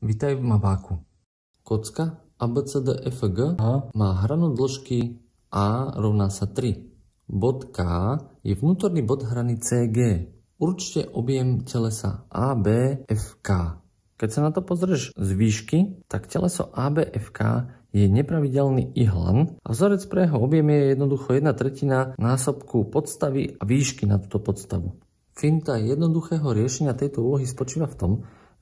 Vítaj v mapáku. Kocka ABCDFG e má hranu dĺžky A rovná sa 3. Bod K je vnútorný bod hrany CG. Určite objem telesa ABFK. Keď sa na to pozrieš z výšky, tak teleso ABFK je nepravidelný ihlan a vzorec pre jeho objem je jednoducho 1 tretina násobku podstavy a výšky na túto podstavu. Finta jednoduchého riešenia tejto úlohy spočíva v tom,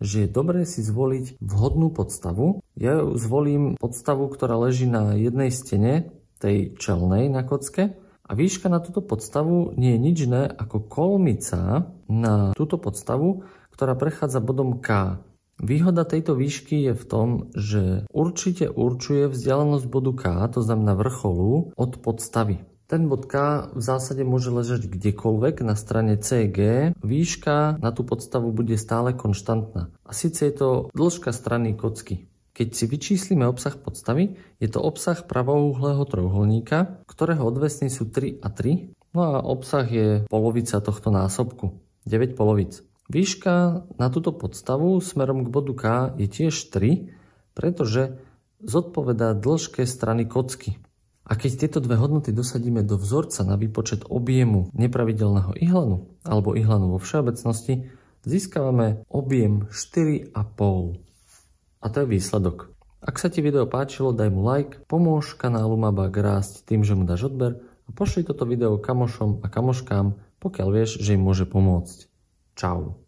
že je dobré si zvoliť vhodnú podstavu. Ja ju zvolím podstavu, ktorá leží na jednej stene, tej čelnej na kocke, a výška na túto podstavu nie je nič iné ako kolmica na túto podstavu, ktorá prechádza bodom K. Výhoda tejto výšky je v tom, že určite určuje vzdialenosť bodu K, to znamená vrcholu, od podstavy. Ten bod K v zásade môže ležať kdekoľvek na strane CG. Výška na tú podstavu bude stále konštantná. A síce je to dĺžka strany kocky. Keď si vyčíslime obsah podstavy, je to obsah pravouhlého trojuholníka, ktorého odvesní sú 3 a 3, no a obsah je polovica tohto násobku, 9 polovic. Výška na túto podstavu smerom k bodu K je tiež 3, pretože zodpovedá dĺžke strany kocky. A keď tieto dve hodnoty dosadíme do vzorca na výpočet objemu nepravidelného ihlanu alebo ihlanu vo všeobecnosti, získavame objem 4,5. A to je výsledok. Ak sa ti video páčilo, daj mu like, pomôž kanálu Mabak rásť tým, že mu dáš odber a pošli toto video kamošom a kamoškám, pokiaľ vieš, že im môže pomôcť. Čau.